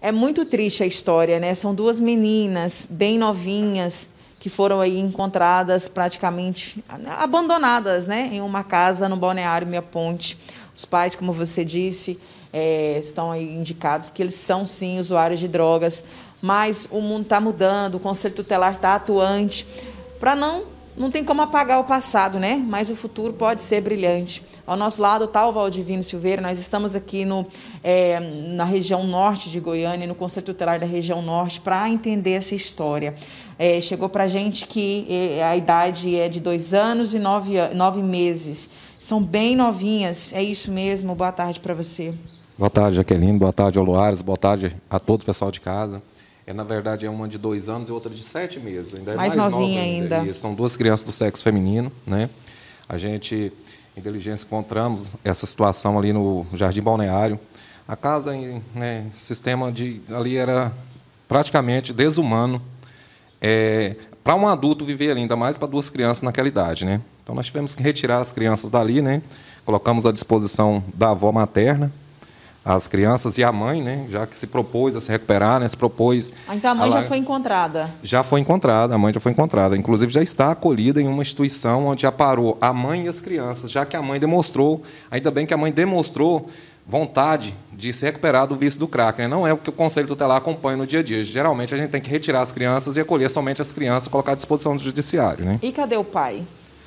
É muito triste a história, né? São duas meninas bem novinhas que foram aí encontradas praticamente abandonadas, né? Em uma casa no balneário Minha Ponte. Os pais, como você disse, é, estão aí indicados que eles são sim usuários de drogas, mas o mundo está mudando, o Conselho Tutelar está atuante para não não tem como apagar o passado, né? Mas o futuro pode ser brilhante. Ao nosso lado está o Valdivino Silveira. Nós estamos aqui no, é, na região norte de Goiânia, no Conselho Tutelar da região norte, para entender essa história. É, chegou para a gente que é, a idade é de dois anos e nove, nove meses. São bem novinhas. É isso mesmo. Boa tarde para você. Boa tarde, Jaqueline. Boa tarde, Oluares. Boa tarde a todo o pessoal de casa. É, na verdade, é uma de dois anos e outra de sete meses. Ainda é mais, novinha ainda. ainda. são duas crianças do sexo feminino. Né? A gente, em encontramos essa situação ali no Jardim Balneário. A casa, né, sistema de ali era praticamente desumano. É, para um adulto viver ali, ainda mais para duas crianças naquela idade. Né? Então, nós tivemos que retirar as crianças dali, né? colocamos à disposição da avó materna, as crianças e a mãe, né, já que se propôs a se recuperar, né, se propôs. Ah, então a mãe a já foi encontrada? Já foi encontrada, a mãe já foi encontrada. Inclusive já está acolhida em uma instituição onde já parou a mãe e as crianças, já que a mãe demonstrou, ainda bem que a mãe demonstrou vontade de se recuperar do vício do crack. Né? Não é o que o Conselho Tutelar acompanha no dia a dia. Geralmente a gente tem que retirar as crianças e acolher somente as crianças, colocar à disposição do judiciário. Né? E cadê o pai?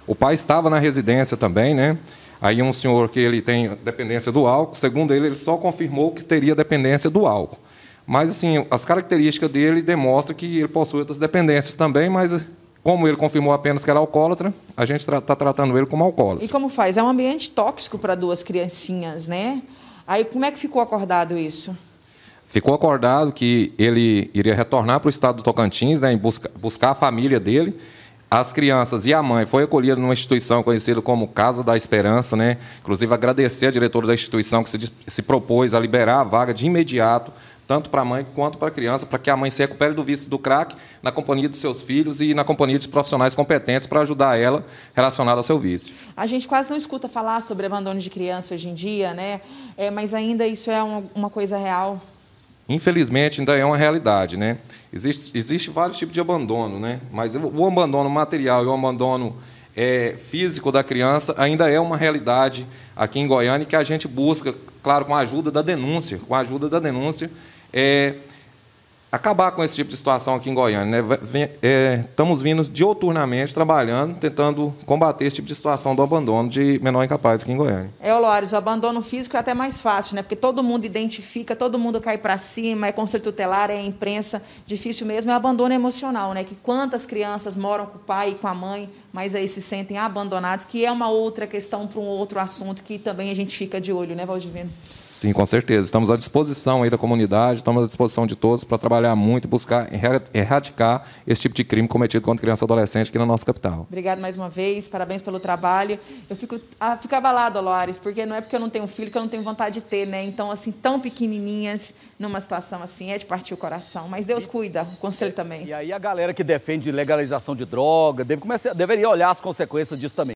O pai estava na residência também, né? Aí um senhor que ele tem dependência do álcool, segundo ele, ele só confirmou que teria dependência do álcool. Mas assim, as características dele demonstram que ele possui outras dependências também, mas como ele confirmou apenas que era alcoólatra, a gente está tratando ele como alcoólatra. E como faz? É um ambiente tóxico para duas criancinhas, né? Aí como é que ficou acordado isso? Ficou acordado que ele iria retornar para o estado do Tocantins, né, em busca, buscar a família dele. As crianças e a mãe foi acolhida numa instituição conhecida como Casa da Esperança, né? Inclusive agradecer a diretora da instituição que se, se propôs a liberar a vaga de imediato tanto para a mãe quanto para a criança, para que a mãe se recupere do vício do crack na companhia dos seus filhos e na companhia de profissionais competentes para ajudar ela relacionada ao seu vício. A gente quase não escuta falar sobre abandono de criança hoje em dia, né? É, mas ainda isso é uma coisa real infelizmente, ainda é uma realidade. Né? Existe, existe vários tipos de abandono, né? mas o abandono material e o abandono é, físico da criança ainda é uma realidade aqui em Goiânia que a gente busca, claro, com a ajuda da denúncia, com a ajuda da denúncia, é, acabar com esse tipo de situação aqui em Goiânia. Né? É, estamos vindo dioturnamente trabalhando, tentando combater esse tipo de situação do abandono de menor incapaz aqui em Goiânia. É, Olores, o abandono físico é até mais fácil, né? porque todo mundo identifica, todo mundo cai para cima, é conselho tutelar, é imprensa. Difícil mesmo é o abandono emocional, né? que quantas crianças moram com o pai e com a mãe, mas aí se sentem abandonadas, que é uma outra questão para um outro assunto que também a gente fica de olho, né, Valdivino? Sim, com certeza. Estamos à disposição aí da comunidade, estamos à disposição de todos para trabalhar trabalhar muito e buscar erradicar esse tipo de crime cometido contra criança e adolescente aqui na nossa capital. Obrigada mais uma vez, parabéns pelo trabalho. Eu fico, ah, fico abalado, Loares, porque não é porque eu não tenho filho que eu não tenho vontade de ter, né? Então, assim, tão pequenininhas, numa situação assim, é de partir o coração. Mas Deus cuida, o conselho é, também. E aí a galera que defende legalização de droga deve começar, deveria olhar as consequências disso também.